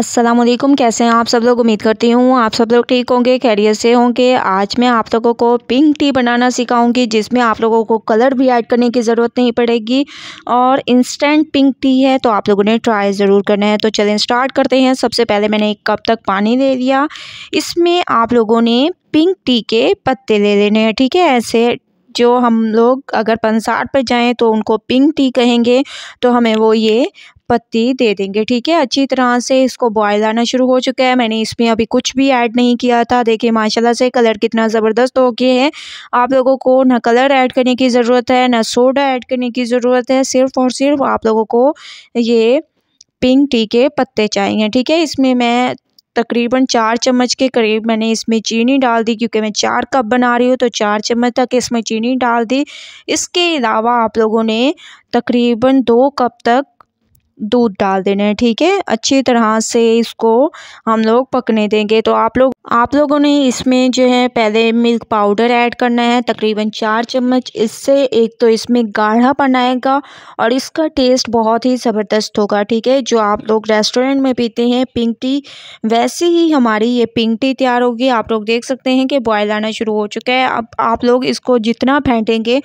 असलम कैसे हैं आप सब लोग उम्मीद करती हूँ आप सब लोग ठीक होंगे कैरियर से होंगे आज मैं आप लोगों को पिंक टी बनाना सिखाऊंगी जिसमें आप लोगों को कलर भी ऐड करने की ज़रूरत नहीं पड़ेगी और इंस्टेंट पिंक टी है तो आप लोगों ने ट्राई ज़रूर करना है तो चलें स्टार्ट करते हैं सबसे पहले मैंने एक कप तक पानी ले लिया इसमें आप लोगों ने पिंक टी के पत्ते ले लेने हैं ठीक है ऐसे जो हम लोग अगर पंसार पर जाएँ तो उनको पिंक टी कहेंगे तो हमें वो ये पत्ती दे देंगे ठीक है अच्छी तरह से इसको बॉयल आना शुरू हो चुका है मैंने इसमें अभी कुछ भी ऐड नहीं किया था देखिए माशाल्लाह से कलर कितना ज़बरदस्त हो गया है आप लोगों को ना कलर ऐड करने की ज़रूरत है ना सोडा ऐड करने की ज़रूरत है सिर्फ और सिर्फ आप लोगों को ये पिंक टी के पत्ते चाहिए ठीक है इसमें मैं तकरीबन चार चम्मच के करीब मैंने इसमें चीनी डाल दी क्योंकि मैं चार कप बना रही हूँ तो चार चम्मच तक इसमें चीनी डाल दी इसके अलावा आप लोगों ने तकरीबन दो कप तक दूध डाल देना है ठीक है अच्छी तरह से इसको हम लोग पकने देंगे तो आप लोग आप लोगों ने इसमें जो है पहले मिल्क पाउडर ऐड करना है तकरीबन चार चम्मच इससे एक तो इसमें गाढ़ा बनाएगा और इसका टेस्ट बहुत ही ज़बरदस्त होगा ठीक है जो आप लोग रेस्टोरेंट में पीते हैं पिंक टी वैसे ही हमारी ये पिंक टी तैयार होगी आप लोग देख सकते हैं कि बॉयल आना शुरू हो चुका है अब आप लोग इसको जितना फेंटेंगे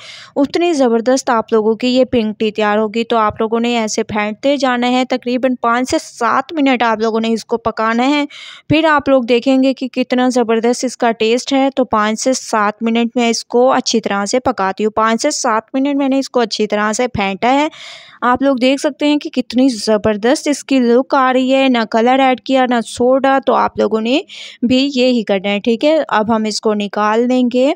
उतनी ज़बरदस्त आप लोगों की ये पिंक टी तैयार होगी तो आप लोगों ने ऐसे फेंटते जाना है तकरीबन पाँच से सात मिनट आप लोगों ने इसको पकाना है फिर आप लोग देखेंगे कि कितना ज़बरदस्त इसका टेस्ट है तो पाँच से सात मिनट में इसको अच्छी तरह से पकाती हूँ पाँच से सात मिनट मैंने इसको अच्छी तरह से फेंटा है आप लोग देख सकते हैं कि कितनी ज़बरदस्त इसकी लुक आ रही है ना कलर ऐड किया ना सोडा तो आप लोगों ने भी यही करना है ठीक है अब हम इसको निकाल देंगे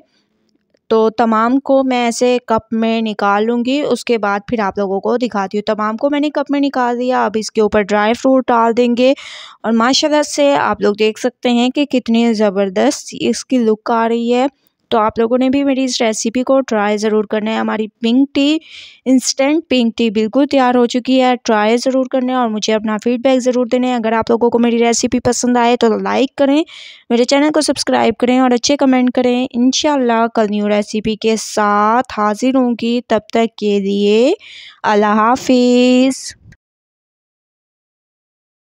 तो तमाम को मैं ऐसे कप में निकाल लूँगी उसके बाद फिर आप लोगों को दिखाती हूँ तमाम को मैंने कप में निकाल दिया अब इसके ऊपर ड्राई फ्रूट डाल देंगे और माशाल्लाह से आप लोग देख सकते हैं कि कितनी ज़बरदस्त इसकी लुक आ रही है तो आप लोगों ने भी मेरी इस रेसिपी को ट्राई ज़रूर करना है हमारी pink tea instant pink tea बिल्कुल तैयार हो चुकी है ट्राई ज़रूर करना है और मुझे अपना फीडबैक ज़रूर देना है अगर आप लोगों को मेरी रेसिपी पसंद आए तो लाइक करें मेरे चैनल को सब्सक्राइब करें और अच्छे कमेंट करें इन कल न्यू रेसिपी के साथ हाजिर होंगी तब तक के लिए अल्लाह हाफिज़